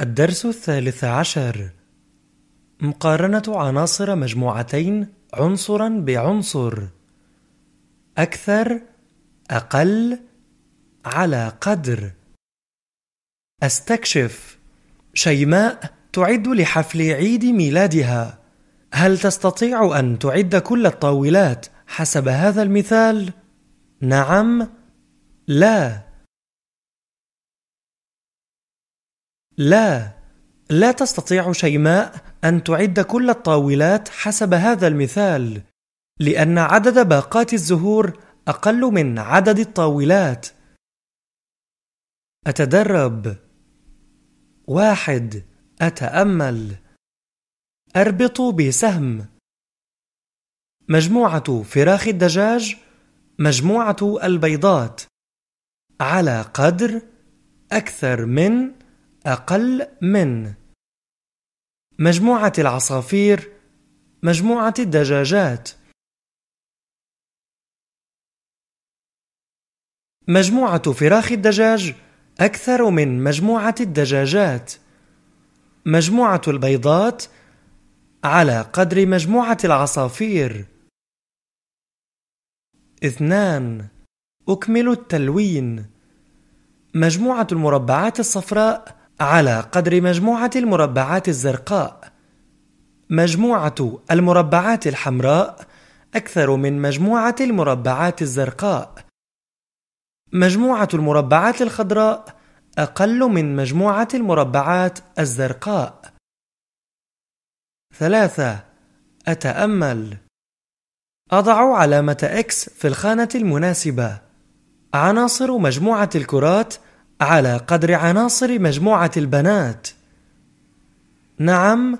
الدرس الثالث عشر مقارنة عناصر مجموعتين عنصرا بعنصر أكثر أقل على قدر أستكشف شيماء تعد لحفل عيد ميلادها هل تستطيع أن تعد كل الطاولات حسب هذا المثال؟ نعم لا لا لا تستطيع شيماء أن تعد كل الطاولات حسب هذا المثال لأن عدد باقات الزهور أقل من عدد الطاولات أتدرب واحد أتأمل أربط بسهم مجموعة فراخ الدجاج مجموعة البيضات على قدر أكثر من أقل من مجموعة العصافير مجموعة الدجاجات مجموعة فراخ الدجاج أكثر من مجموعة الدجاجات مجموعة البيضات على قدر مجموعة العصافير اثنان أكمل التلوين مجموعة المربعات الصفراء على قدر مجموعة المربعات الزرقاء مجموعة المربعات الحمراء أكثر من مجموعة المربعات الزرقاء مجموعة المربعات الخضراء أقل من مجموعة المربعات الزرقاء ثلاثة أتأمل أضع علامة X في الخانة المناسبة عناصر مجموعة الكرات على قدر عناصر مجموعة البنات نعم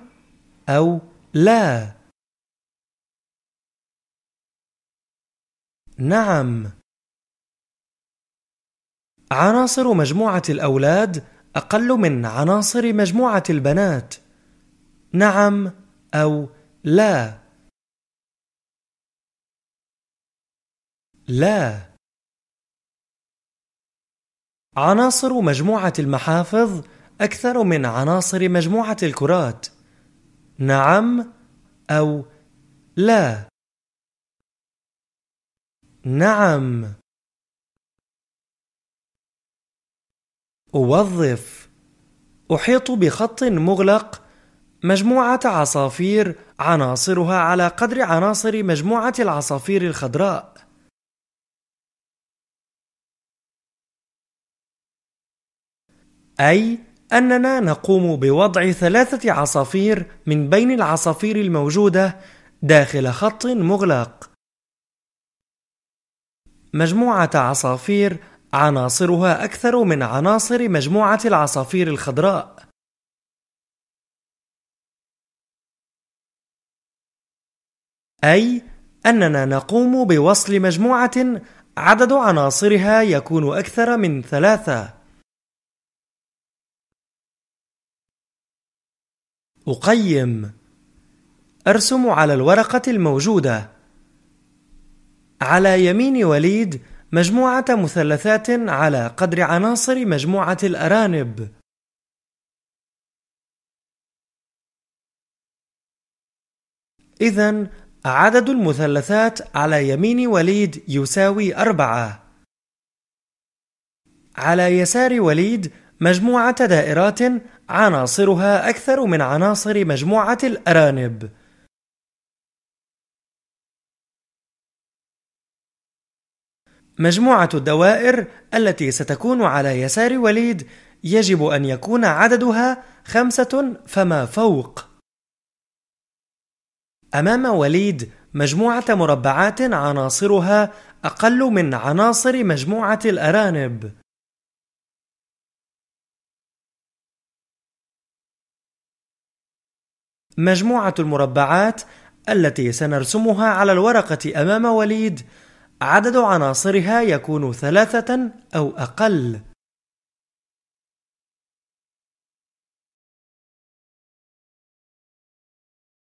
أو لا نعم عناصر مجموعة الأولاد أقل من عناصر مجموعة البنات نعم أو لا لا عناصر مجموعة المحافظ أكثر من عناصر مجموعة الكرات نعم أو لا نعم أوظف أحيط بخط مغلق مجموعة عصافير عناصرها على قدر عناصر مجموعة العصافير الخضراء أي أننا نقوم بوضع ثلاثة عصافير من بين العصافير الموجودة داخل خط مغلق مجموعة عصافير عناصرها أكثر من عناصر مجموعة العصافير الخضراء أي أننا نقوم بوصل مجموعة عدد عناصرها يكون أكثر من ثلاثة أقيم أرسم على الورقة الموجودة على يمين وليد مجموعة مثلثات على قدر عناصر مجموعة الأرانب إذا عدد المثلثات على يمين وليد يساوي أربعة على يسار وليد مجموعة دائرات عناصرها أكثر من عناصر مجموعة الأرانب مجموعة الدوائر التي ستكون على يسار وليد يجب أن يكون عددها خمسة فما فوق أمام وليد مجموعة مربعات عناصرها أقل من عناصر مجموعة الأرانب مجموعة المربعات التي سنرسمها على الورقة أمام وليد عدد عناصرها يكون ثلاثة أو أقل